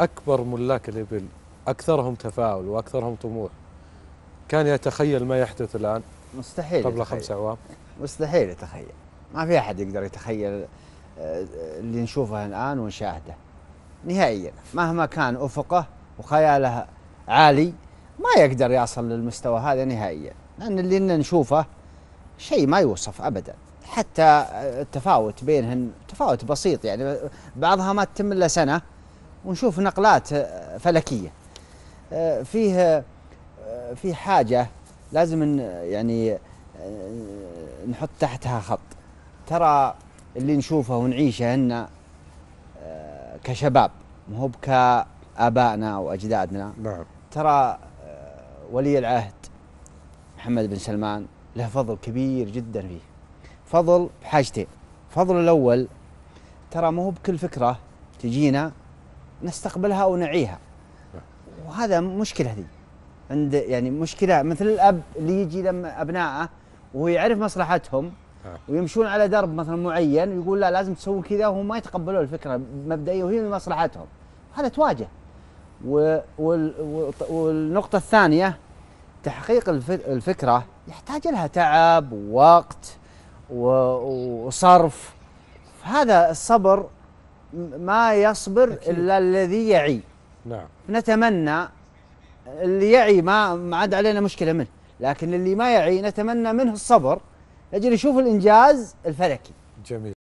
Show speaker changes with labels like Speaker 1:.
Speaker 1: أكبر ملاك الإبل أكثرهم تفاؤل وأكثرهم طموح كان يتخيل ما يحدث الآن مستحيل قبل يتخيل. خمس أعوام مستحيل يتخيل
Speaker 2: ما في أحد يقدر يتخيل آه، اللي نشوفه الآن ونشاهده نهائيا مهما كان أفقه وخياله عالي ما يقدر يصل للمستوى هذا نهائيا لأن اللي نشوفه شيء ما يوصف أبدا حتى آه، التفاوت بينهن تفاوت بسيط يعني بعضها ما تتم إلا سنة ونشوف نقلات فلكية آه، فيه آه، في حاجة لازم يعني آه، نحط تحتها خط ترى اللي نشوفه ونعيشه هنا كشباب ما هو كآبائنا وأجدادنا نعم ترى ولي العهد محمد بن سلمان له فضل كبير جدا فيه فضل بحاجتين فضل الأول ترى ما هو بكل فكرة تجينا نستقبلها ونعيها وهذا مشكله دي عند يعني مشكله مثل الاب اللي يجي لما ابنائه وهو يعرف مصلحتهم ويمشون على درب مثلا معين يقول لا لازم تسوون كذا وهم ما يتقبلون الفكره مبدئيا وهي لمصلحتهم هذا تواجه والنقطه الثانيه تحقيق الفكره يحتاج لها تعب ووقت وصرف هذا الصبر ما يصبر أكيد. إلا الذي يعي نعم نتمنى اللي يعي ما ما عاد علينا مشكلة منه لكن اللي ما يعي نتمنى منه الصبر أجل يشوف الإنجاز الفلكي جميل